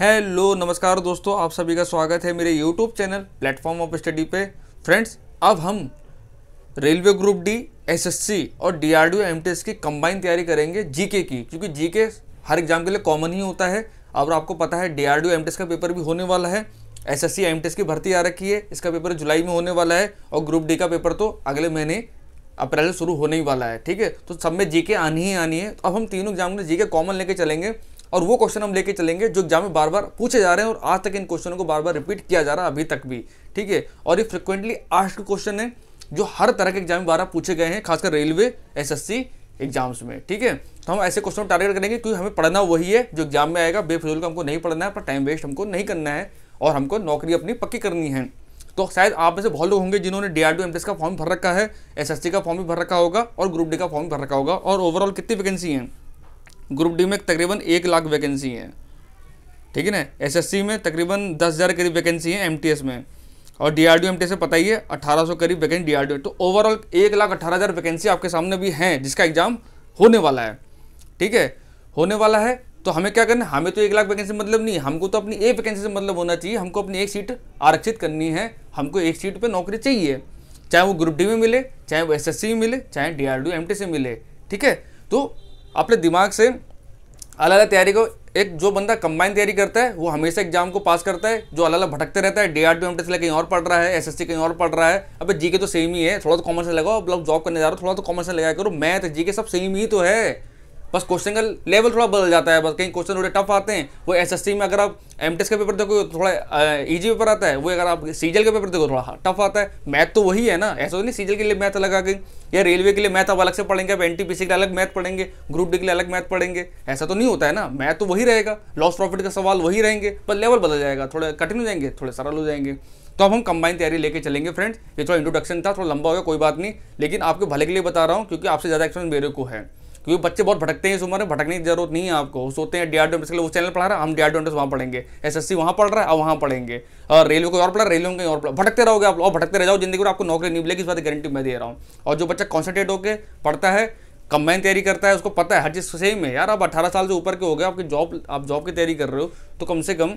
hello नमस्कार दोस्तों आप सभी का स्वागत है मेरे YouTube channel platform of study पे फ्रेंड्स अब हम रेलवे ग्रुप डी एसएससी और डीआरडीओ एमटीएस की कंबाइन तैयारी करेंगे जीके की क्योंकि जीके हर एग्जाम के लिए कॉमन ही होता है और आपको पता है डीआरडीओ एमटीएस का पेपर भी होने वाला है एस एस की भर्ती आ रखी है इसका पेपर जुलाई में होने वाला है और ग्रुप डी का पेपर तो अगले महीने अप्रैल से शुरू होने ही वाला है ठीक है तो सब में जीके आनी ही आनी है तो अब हम तीनों एग्जाम में जीके कॉमन लेके चलेंगे और वो क्वेश्चन हम लेके चलेंगे जो एग्जाम में बार बार पूछे जा रहे हैं और आज तक इन क्वेश्चनों को बार बार रिपीट किया जा रहा है अभी तक भी ठीक है और ये फ्रिक्वेंटली के क्वेश्चन है जो हर तरह के एग्जाम बार पूछे गए हैं खासकर रेलवे एसएससी एग्जाम्स में ठीक है तो हम ऐसे क्वेश्चन टारगेट करेंगे क्योंकि हमें पढ़ना वही है जो एग्जाम में आएगा बेफजूल का हमको नहीं पढ़ना है पर टाइम वेस्ट हमको नहीं करना है और हमको नौकरी अपनी पक्की करनी है तो शायद आप में से बहुत लोग होंगे जिन्होंने डी आर डी एम का फॉर्म भर रखा है एस का फॉर्म भी भर रखा होगा और ग्रुप डी का फॉर्म भर रखा होगा और ओवरऑल कितनी वैकेंसी हैं ग्रुप डी में तकरीबन एक लाख वैकेंसी हैं ठीक है ना एसएससी में तकरीबन दस हज़ार करीब वैकेंसी हैं एमटीएस में और D R D M T से पता ही है अठारह सौ करीब वैकेंसी डी आर डी तो ओवरऑल एक लाख अठारह हज़ार वैकेंसी आपके सामने भी हैं जिसका एग्ज़ाम होने वाला है ठीक है होने वाला है तो हमें क्या करना है हमें तो एक लाख वैकेंसी मतलब नहीं हमको तो अपनी एक वैकेंसी से मतलब होना चाहिए हमको अपनी एक सीट आरक्षित करनी है हमको एक सीट पर नौकरी चाहिए चाहे वो ग्रुप डी में मिले चाहे वो एस एस सी में मिले चाहे D R D M T से मिले ठीक है तो अपने दिमाग से अलग अलग तैयारी को एक जो बंदा कंबाइन तैयारी करता है वो हमेशा एग्जाम को पास करता है जो अलग अलग भटकते रहता है D R T M T कहीं और पढ़ रहा है एस कहीं और पढ़ रहा है अब जी के तो सेम ही है थोड़ा तो कॉमर्स लगाओ अब लोग जॉब करने जा रहा हो थोड़ा तो कॉमर्स से लगा करो मैथ जी के सब सेम ही तो है बस क्वेश्चन का लेवल थोड़ा बदल जाता है बस कहीं क्वेश्चन थोड़े टफ आते हैं वो एसएससी में अगर आप एम का पेपर देखो थोड़ा ईजी पेपर आता है वो अगर आप सीजल का पेपर देखो थोड़ा टफ आता है मैथ तो वही है ना ऐसा तो नहीं सी के लिए मैथ अलग आ गई या रेलवे के लिए मैथ आप अलग से पढ़ेंगे आप एन के लिए अलग मैथ पढ़ेंगे ग्रुप डी के लिए अलग मैथ पढ़ेंगे ऐसा तो नहीं होता है ना मैथ तो वही रहेगा लॉस प्रॉफिट का सवाल वही रहेंगे पर लेवल बदल जाएगा थोड़े कठिन हो जाएंगे थोड़े सरल हो जाएंगे तो अब हम कंबाइन तैयारी लेके चलेंगे फ्रेंड्स ये थोड़ा इंट्रोडक्शन था थोड़ा लंबा होगा कोई बात नहीं लेकिन आपके भले के लिए बता रहा हूँ क्योंकि आपसे ज़्यादा एक्सपीरियंस मेरे को है क्योंकि बच्चे बहुत भटकते हैं इस उम्र में भटकने की जरूरत नहीं है आपको सोते हैं डी आर डी वो चैनल पढ़ा रहा है हम डी आर डी वहाँ पढ़ेंगे एस एस सी वहाँ पढ़ रहा है और वहाँ पढ़ेंगे और रेलवे को और पढ़ रहा है रेलवे कहीं और भटकते रहोगे आप और भटकते रह जाओ जिंदगी में आपको नौकरी नहीं मिलेगी इस बात गारंटी मैं दे रहा हूँ और जो बच्चा कॉन्सेंट्रेट होकर पढ़ता है कंबाइन तैयारी करता है उसको पता है हर चीज़ सेम है यार आप अठारह साल से ऊपर के हो गए आपकी जॉब आप जॉब की तैयारी कर रहे हो तो कम से कम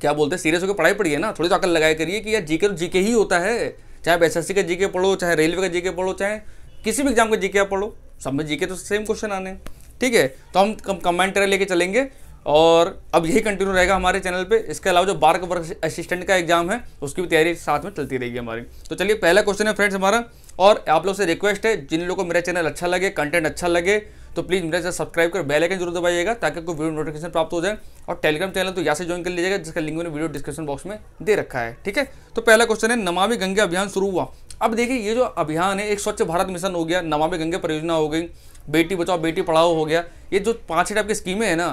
क्या बोलते हैं सीरियस होकर पढ़ाई पढ़िए ना थोड़ी तो अकल लगाया करिए कि यार जीके तो जीके ही होता है चाहे आप एस का जीके पढ़ो चाहे रेलवे का जीके पढ़ो चाहे किसी भी एग्जाम का जीके आप पढ़ो सब में जीके तो सेम क्वेश्चन आने ठीक है तो हम कमेंटरी लेके चलेंगे और अब यही कंटिन्यू रहेगा हमारे चैनल पे इसके अलावा जो बार्क वर्क असिस्टेंट का एग्जाम है उसकी भी तैयारी साथ में चलती रहेगी हमारी तो चलिए पहला क्वेश्चन है फ्रेंड्स हमारा और आप लोग से रिक्वेस्ट है जिन लोगों को मेरा चैनल अच्छा लगे कंटेंट अच्छा लगे तो प्लीज़ मेरे चैनल सब्सक्राइब कर बेल आइकन जरूर दबाइएगा ताकि आपको वीडियो नोटिफिकेशन प्राप्त हो जाए और टेलीग्राम चैनल तो यहाँ से ज्वाइन कर लीजिएगा जिसका लिंक मैंने वीडियो डिस्क्रिप्शन बॉक्स में दे रखा है ठीक है तो पहला क्वेश्चन है नमामि गंगे अभियान शुरू हुआ अब देखिए ये जो अभियान है एक स्वच्छ भारत मिशन हो गया नमामि गंगे परियोजना हो गई बेटी बचाओ बेटी पढ़ाओ हो गया ये जो पाँच छः टाइप की स्कीमें हैं ना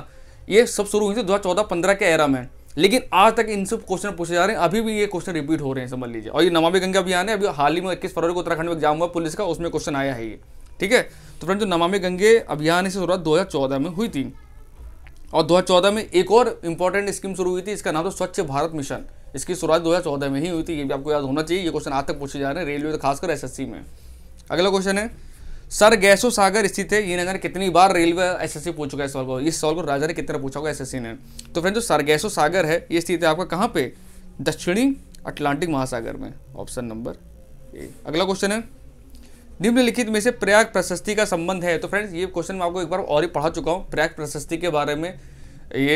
ये सब शुरू हुई थी दो हज़ार चौदह पंद्रह के एरा में लेकिन आज तक इन सब क्वेश्चन पूछे जा रहे हैं अभी भी ये क्वेश्चन रिपीट हो रहे हैं समझ लीजिए और ये नमामि गंगे अभियान है अभी हाल ही में इक्कीस फरवरी को उत्तराखंड में एग्जाम हुआ पुलिस का उसमें क्वेश्चन आया है ये ठीक है तो फ्रेंड जो नमामि गंगे अभियान इसे शुरुआत चौदह में हुई थी और 2014 में एक और इम्पॉर्टेंट स्कीम शुरू हुई थी इसका नाम था स्वच्छ भारत मिशन इसकी शुरुआत 2014 में ही हुई थी ये भी आपको याद होना चाहिए ये क्वेश्चन आज तक पूछे जा रहे हैं रेलवे खासकर एसएससी में अगला क्वेश्चन है सर गैसो सागर स्थित है ये ना जाने कितनी बार रेलवे एसएससी पूछ चुका है सवाल को इस सवाल को राजा ने कितना पूछा होगा एसएससी ने तो फ्रेंड जो सर गैसो सागर है ये स्थित है आपका कहाँ पे दक्षिणी अटलांटिक महासागर में ऑप्शन नंबर ए अगला क्वेश्चन है निम्नलिखित में से प्रयाग प्रशस्ति का संबंध है तो फ्रेंड्स ये क्वेश्चन मैं आपको एक बार और ही पढ़ा चुका हूँ प्रयाग प्रशस्ति के बारे में ये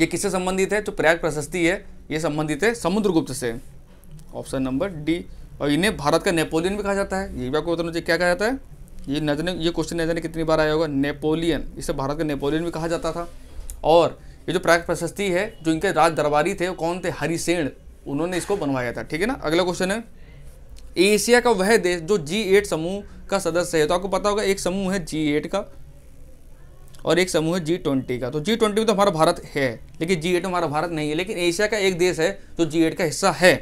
ये किससे संबंधित है तो प्रयाग प्रशस्ति है ये संबंधित है समुद्रगुप्त से ऑप्शन नंबर डी और इन्हें भारत का नेपोलियन भी कहा जाता है ये भी आपको बताना चाहिए क्या कहा जाता है ये न जाने ये क्वेश्चन न जाने कितनी बार आया होगा नेपोलियन इसे भारत का नेपोलियन भी कहा जाता था और ये जो प्राग प्रशस्ति है जो इनके राज दरबारी थे वो कौन थे हरिसेण उन्होंने इसको बनवाया था ठीक है ना अगला क्वेश्चन है एशिया का वह देश जो जी एट समूह का सदस्य है तो आपको पता होगा एक समूह है जी एट का और एक समूह है जी ट्वेंटी का तो जी ट्वेंटी में तो हमारा भारत है लेकिन जी एट हमारा भारत नहीं है लेकिन एशिया का एक देश है जो जी एट का हिस्सा है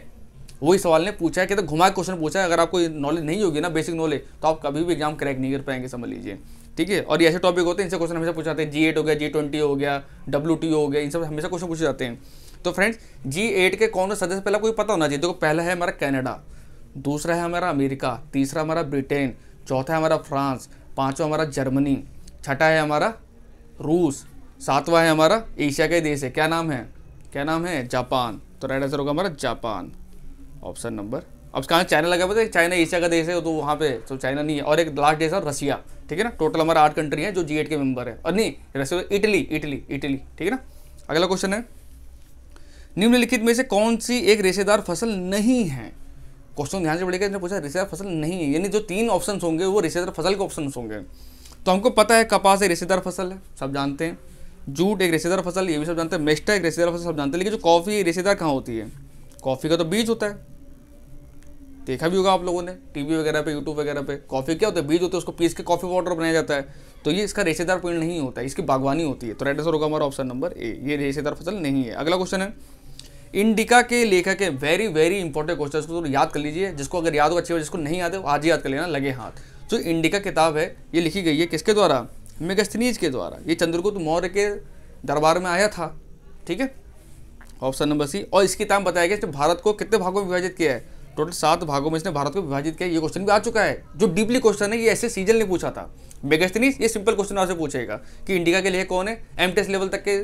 वही सवाल ने पूछा है कि तो घुमा क्वेश्चन पूछा है अगर आपको नॉलेज नहीं होगी ना बेसिक नॉलेज तो आप कभी भी एग्जाम क्रैक नहीं कर पाएंगे समझ लीजिए ठीक है और ऐसे टॉपिक होते हैं इनसे क्वेश्चन हमेशा पूछाते हैं जी एट हो गया जी ट्वेंटी हो गया डब्ल्यू टी हो गया इन सब हमेशा क्वेश्चन पूछे जाते हैं तो फ्रेंड्स जी एट के कौन सा सदस्य पहला कोई पता होना चाहिए देखो पहला है हमारा कैनेडा दूसरा है हमारा अमेरिका तीसरा हमारा ब्रिटेन चौथा है हमारा फ्रांस पाँचवा हमारा जर्मनी छठा है हमारा रूस सातवां है हमारा एशिया का देश है क्या नाम है क्या नाम है जापान तो राइट आंसर होगा हमारा जापान ऑप्शन नंबर अब कहाँ चाइना लगा पता है चाइना एशिया का देश है तो वहाँ पे तो चाइना नहीं है और एक लास्ट देश है रसिया ठीक है ना टोटल हमारा आठ कंट्री है जो जी के मेंबर है और नहीं रसिया इटली इटली इटली ठीक है ना अगला क्वेश्चन है निम्नलिखित में से कौन सी एक रेशेदार फसल नहीं है क्वेश्चन ध्यान से पड़ेगा इसने पूछा रेशेदार फसल नहीं है यानी जो तीन ऑप्शन होंगे वो रेशेदार फसल के ऑप्शन होंगे तो हमको पता है कपास एक रेशेदार फसल है सब जानते हैं जूट एक रेशेदार फसल ये भी सब जानते हैं मेस्टा एक रेशेदार फसल सब जानते हैं लेकिन जो कॉफ़ी रेशेदार कहाँ होती है कॉफ़ी का तो बीज होता है देखा भी होगा आप लोगों ने टीवी वगैरह पे यूट्यूब वगैरह पे कॉफ़ी क्या होता है बीज होता है उसको पीस के कॉफ़ी पाउडर बनाया जाता है तो ये इसका रेशेदार पेड़ नहीं होता है इसकी बागवानी होती है तो राइट आंसर होगा हमारा ऑप्शन नंबर ए ये रेशेदार फसल नहीं है अगला क्वेश्चन है इंडिका के लेखक है वेरी वेरी इंपॉर्टेंट क्वेश्चन तो याद कर लीजिए जिसको अगर याद हो अच्छी हो जिसको नहीं याद हो आज याद कर लेना लगे हाथ जो इंडिका किताब है ये लिखी गई है किसके द्वारा मेगस्थनीज के द्वारा ये चंद्रगुप्त मौर्य के दरबार में आया था ठीक है ऑप्शन नंबर सी और इसकी किताब बताया गया इसने भारत को कितने भागों में विभाजित किया है टोटल सात भागों में इसने भारत को विभाजित किया ये क्वेश्चन भी आ चुका है जो डीपली क्वेश्चन है ये ऐसे सीजन ने पूछा था मेगस्थनीज ये सिंपल क्वेश्चन आपसे पूछेगा कि इंडिका के लिए कौन है एम लेवल तक के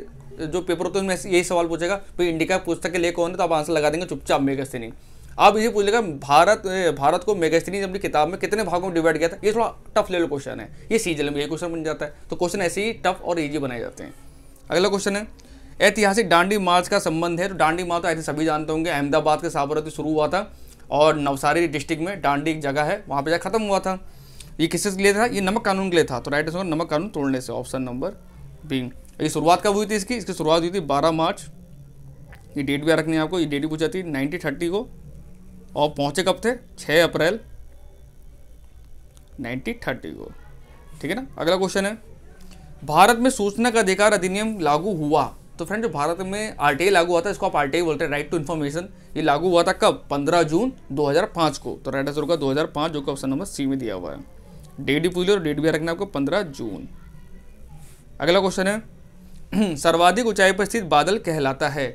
जो पेपर होते हैं उनमें यही सवाल पूछेगा फिर इंडिका पुस्तक के लिए कौन है तो आप आंसर लगा देंगे चुपचाप मेगस्थनी आप ये पूछ लेगा भारत भारत को मेगास्थनीज अपनी किताब में कितने भागों में डिवाइड किया था ये थोड़ा टफ लेवल क्वेश्चन है ये सीजन में ये क्वेश्चन बन जाता है तो क्वेश्चन ऐसे ही टफ और ईजी बनाए जाते हैं अगला क्वेश्चन है ऐतिहासिक डांडी मार्च का संबंध है तो डांडी मार्च तो ऐसे सभी जानते होंगे अहमदाबाद के साबरती शुरू हुआ था और नवसारी डिस्ट्रिक्ट में डांडी एक जगह है वहाँ पर जाकर ख़त्म हुआ था ये किसके लिए था ये नमक कानून के लिए था तो राइट आंसर नमक कानून तोड़ने से ऑप्शन नंबर बी ये शुरुआत कब हुई थी इसकी इसकी शुरुआत हुई थी 12 मार्च ये डेट भी रखनी है आपको ये डेट भी पूछा थी थर्टी को और पहुंचे कब थे 6 अप्रैल 1930 को ठीक है ना अगला क्वेश्चन है भारत में सूचना का अधिकार अधिनियम लागू हुआ तो फ्रेंड जो भारत में आर लागू हुआ था इसको आप आर बोलते हैं राइट टू इन्फॉर्मेशन ये लागू हुआ था कब 15 जून 2005 को तो राइट आंसर होगा 2005 जो कि ऑप्शन नंबर सी में दिया हुआ है डेट भी पूछ लो डेट भी रखना आपको 15 जून अगला क्वेश्चन है सर्वाधिक ऊंचाई पर स्थित बादल कहलाता है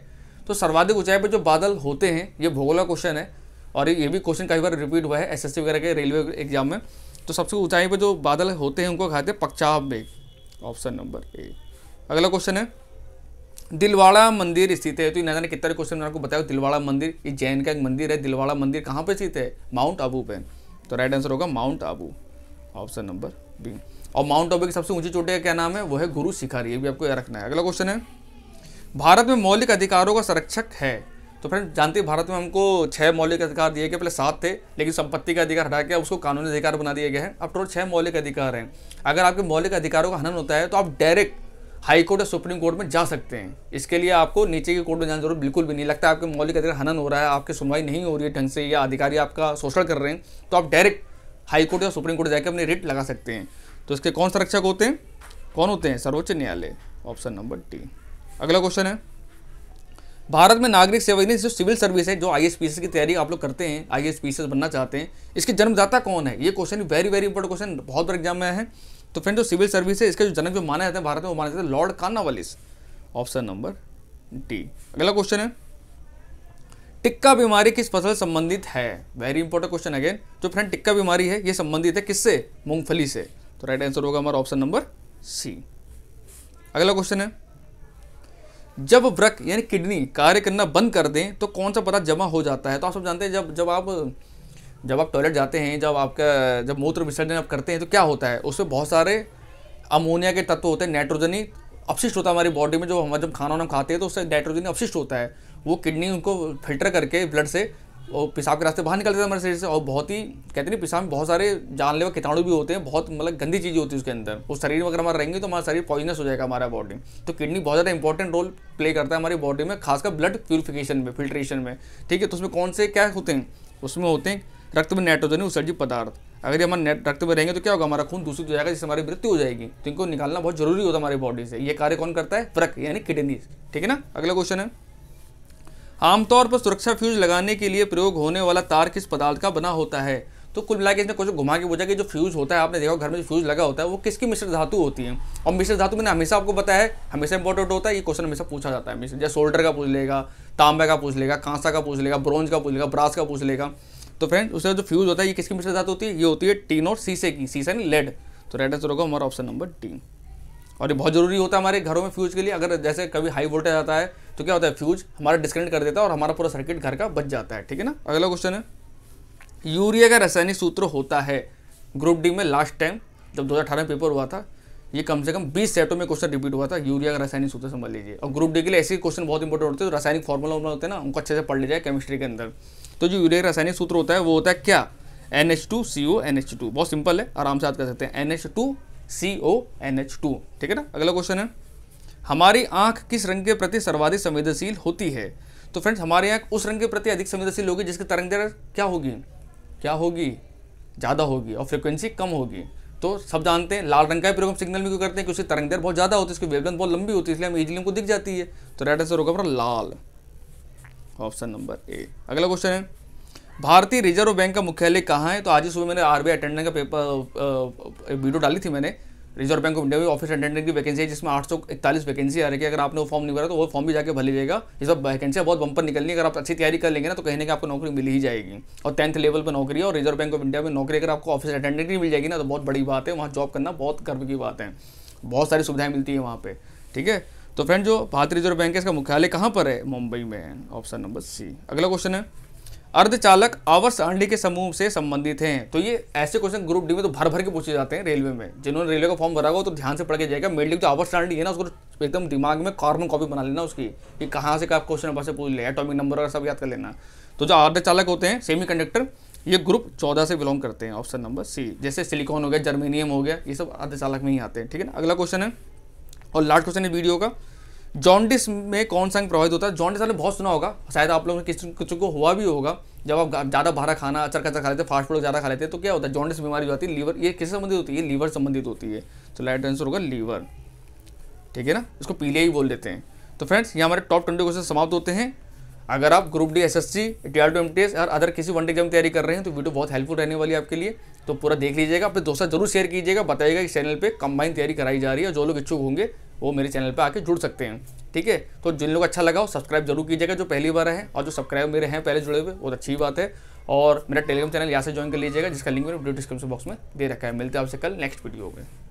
तो सर्वाधिक ऊंचाई पर जो बादल होते हैं ये भूगोला क्वेश्चन है और ये भी क्वेश्चन कई बार रिपीट हुआ है एसएससी वगैरह के रेलवे एग्जाम में तो सबसे ऊंचाई पर जो बादल होते हैं उनको खाते हैं पक्चाब बेग ऑप्शन नंबर ए अगला क्वेश्चन है दिलवाड़ा मंदिर स्थित है तो ये नजर कितने क्वेश्चन मैंने आपको बताया दिलवाड़ा मंदिर ये जैन का एक मंदिर है दिलवाड़ा मंदिर कहाँ पर स्थित है माउंट आबू पे तो राइट आंसर होगा mount Abu option number B और माउंट आबू की सबसे ऊंची चोटी का क्या नाम है वो है गुरु शिखारी ये भी आपको याद रखना है अगला क्वेश्चन है भारत में मौलिक अधिकारों का संरक्षक है तो फ्रेंड जानते हैं भारत में हमको छह मौलिक अधिकार दिए गए पहले सात थे लेकिन संपत्ति का अधिकार हटा के उसको कानूनी अधिकार बना दिए गए हैं अब टोटल छह मौलिक अधिकार हैं अगर आपके मौलिक अधिकारों का हनन होता है तो आप डायरेक्ट हाई कोर्ट या सुप्रीम कोर्ट में जा सकते हैं इसके लिए आपको नीचे के कोर्ट में जाना जरूर बिल्कुल भी नहीं लगता आपके मौलिक अधिकार हनन हो रहा है आपकी सुनवाई नहीं हो रही है ढंग से या अधिकारी आपका शोषण कर रहे हैं तो आप डायरेक्ट हाई कोर्ट या सुप्रीम कोर्ट जाकर अपनी रिट लगा सकते हैं तो इसके कौन संरक्षक होते हैं कौन होते हैं सर्वोच्च न्यायालय ऑप्शन नंबर टी अगला क्वेश्चन है भारत में नागरिक सेवा यानी जो सिविल सर्विस है जो आई एस की तैयारी आप लोग करते हैं आई एस बनना चाहते हैं इसके जन्मदाता कौन है ये question very very important question बहुत बार एग्जाम में है तो फ्रेंड जो सिविल सर्विस है इसका जो जनक जो माना जाता है भारत में वो माना जाता है lord Cornwallis option number D अगला क्वेश्चन है टिक्का बीमारी किस फसल संबंधित है वेरी इंपॉर्टेंट क्वेश्चन अगेन जो फ्रेंड टिक्का बीमारी है ये संबंधित है किससे मूंगफली से तो राइट आंसर होगा हमारा ऑप्शन नंबर सी अगला क्वेश्चन है जब व्रक यानी किडनी कार्य करना बंद कर दें तो कौन सा पदार्थ जमा हो जाता है तो आप सब जानते हैं जब जब आप जब आप टॉयलेट जाते हैं जब आपका जब मूत्र विसर्जन आप करते हैं तो क्या होता है उसमें बहुत सारे अमोनिया के तत्व होते हैं नाइट्रोजनी अपशिष्ट होता है हमारी बॉडी में जो हम जब खाना वाना खाते हैं तो उससे नाइट्रोजनी अपशिष्ट होता है वो किडनी उनको फिल्टर करके ब्लड से और पेशाब के रास्ते बाहर निकल जाता है हमारे शरीर से और बहुत ही कहते नहीं पेशाब में बहुत सारे जानलेवा कीटाणु भी होते हैं बहुत मतलब गंदी चीज़ होती है उसके अंदर वो शरीर में अगर हमारे रहेंगे तो हमारा शरीर पॉइजनस हो जाएगा हमारा बॉडी तो किडनी बहुत ज़्यादा इंपॉर्टेंट रोल प्ले करता है हमारी बॉडी में खासकर ब्लड प्योरीफिकेशन में फिल्ट्रेशन में ठीक है तो उसमें कौन से क्या होते हैं उसमें होते हैं रक्त में नाइट्रोजन उत्सर्जित पदार्थ अगर ये हमारे रक्त में रहेंगे तो क्या होगा हमारा खून दूषित हो जाएगा जिससे हमारी मृत्यु हो जाएगी तो इनको निकालना बहुत जरूरी होता है हमारी बॉडी से ये कार्य कौन करता है फ्रक यानी किडनी ठीक है ना अगला क्वेश्चन है आमतौर पर सुरक्षा फ्यूज लगाने के लिए प्रयोग होने वाला तार किस पदार्थ का बना होता है तो कुल मिला के इसने कुछ घुमा के पूछा कि जो फ्यूज होता है आपने देखा घर में जो फ्यूज लगा होता है वो किसकी मिश्र धातु होती है और मिश्र धातु मैंने हमेशा आपको बताया है हमेशा इंपॉर्टेंट होता है ये क्वेश्चन हमेशा पूछा जाता है मिश्र जैसे सोल्डर का पूछ लेगा तांबे का पूछ लेगा कांसा का पूछ लेगा ब्रॉन्ज का पूछ लेगा ब्रास का पूछ लेगा तो फ्रेंड उसका जो फ्यूज होता है ये किसकी मिश्र धातु होती है ये होती है टीन और सीसे की सीसे नहीं लेड तो राइट आंसर होगा हमारा ऑप्शन नंबर टीन और ये बहुत जरूरी होता है हमारे घरों में फ्यूज के लिए अगर जैसे कभी हाई वोल्टेज आता है तो क्या होता है फ्यूज हमारा डिस्कनेक्ट कर देता है और हमारा पूरा सर्किट घर का बच जाता है ठीक है ना अगला क्वेश्चन है यूरिया का रासायनिक सूत्र होता है ग्रुप डी में लास्ट टाइम जब दो में पेपर हुआ था ये कम से कम 20 सेटों में क्वेश्चन रिपीट हुआ था यूरिया का रासायनिक सूत्र समझ लीजिए और ग्रुप डी के लिए ऐसे क्वेश्चन बहुत इंपॉर्टेंट होते हैं जो रासायनिक फॉर्मूला होते हैं ना उनको अच्छे से पढ़ जाए केमिस्ट्री के अंदर तो जो यूरिया का रासायनिक सूत्र होता है वो होता है क्या N H two C O N H two बहुत सिंपल है आराम से याद कर सकते हैं N H two C O N H two ठीक है ना अगला क्वेश्चन है हमारी आंख किस रंग के प्रति सर्वाधिक संवेदनशील होती है तो फ्रेंड्स हमारी आंख उस रंग के प्रति अधिक संवेदनशील होगी जिसकी तरंग दर क्या होगी क्या होगी ज़्यादा होगी और फ्रिक्वेंसी कम होगी तो सब जानते हैं लाल रंग का प्रयोग हम सिग्नल में क्यों करते हैं कि उसकी तरंग दर बहुत ज़्यादा होती है उसकी वेवलेंथ बहुत लंबी होती है इसलिए हम इजिली को दिख जाती है तो राइट आंसर होगा लाल ऑप्शन नंबर ए अगला क्वेश्चन है भारतीय रिजर्व बैंक का मुख्यालय कहाँ है तो आज सुबह मैंने आरबीआई अटेंडेंट का पेपर वीडियो डाली थी मैंने रिजर्व बैंक ऑफ इंडिया में ऑफिस अटेंडेंट की वैकेंसी है जिसमें आठ सौ इकतालीस वैकेंसी आ रही है अगर आपने वो फॉर्म नहीं भरा तो वो फॉर्म भी जाकर भर लीजिएगा ये सब वैकेंसियाँ बहुत बंपर निकलनी है अगर आप अच्छी तैयारी कर लेंगे ना तो कहने की आपको नौकरी मिल ही जाएगी और टेंथ लेवल पर नौकरी है और रिजर्व बैंक ऑफ इंडिया में नौकरी अगर आपको ऑफिस अटेंडेंट की मिल जाएगी ना तो बहुत बड़ी बात है वहाँ जॉब करना बहुत गर्व की बात है बहुत सारी सुविधाएं मिलती है वहाँ पर ठीक है तो फ्रेंड जो भारतीय रिजर्व बैंक है इसका मुख्यालय कहाँ पर है मुंबई में ऑप्शन नंबर सी अगला क्वेश्चन है अर्धचालक आवर्स अंडी के समूह से संबंधित हैं तो ये ऐसे क्वेश्चन ग्रुप डी में तो भर भर के पूछे जाते हैं रेलवे में जिन्होंने रेलवे का फॉर्म भरा हो तो ध्यान से पढ़ के जाएगा मेडिक तो आवर्स अंडी है ना उसको तो एकदम दिमाग में कार्बन कॉपी बना लेना उसकी कि कहाँ से आप क्वेश्चन नंबर से पूछ ले एटॉमिक नंबर वगैरह सब याद कर लेना तो जो अर्धचालक होते हैं सेमी कंडक्टर ये ग्रुप चौदह से बिलोंग करते हैं ऑप्शन नंबर सी जैसे सिलिकॉन हो गया जर्मेनियम हो गया ये सब अर्धचालक में ही आते हैं ठीक है ना अगला क्वेश्चन है और लास्ट क्वेश्चन है वीडियो का जॉन्डिस में कौन सा अंग प्रभावित होता है जॉन्डिस आपने बहुत सुना होगा शायद आप लोगों ने किसी कुछ को हुआ भी होगा जब आप ज़्यादा भारा खाना अचर कचर खा लेते फास्ट फूड ज़्यादा खा लेते तो क्या होता है जॉन्डिस बीमारी हो जाती है लीवर ये किससे संबंधित होती है लीवर संबंधित होती है तो लाइट आंसर होगा लीवर ठीक है ना इसको पीले ही बोल देते हैं तो फ्रेंड्स ये हमारे टॉप ट्वेंटी क्वेश्चन समाप्त होते हैं अगर आप group D S S C T R two M T S और अदर किसी वन एग्जाम तैयारी कर रहे हैं तो वीडियो बहुत हेल्पफुल रहने वाली है आपके लिए तो पूरा देख लीजिएगा अपने दोस्तों जरूर शेयर कीजिएगा बताइएगा कि चैनल पे कंबाइन तैयारी कराई जा रही है जो लोग इच्छुक होंगे वो मेरे चैनल पर आके जुड़ सकते हैं ठीक है तो जिन लोग अच्छा लगा हो सब्सक्राइब जरूर कीजिएगा जो पहली बार है और जो सब्सक्राइब मेरे हैं पहले जुड़े हुए बहुत अच्छी बात है और मेरा टेलीग्राम चैनल यहाँ से ज्वाइन कर लीजिएगा जिसका लिंक मेरे डिस्क्रिप्शन बॉक्स में दे रखा है मिलते हैं आपसे कल नेक्स्ट वीडियो में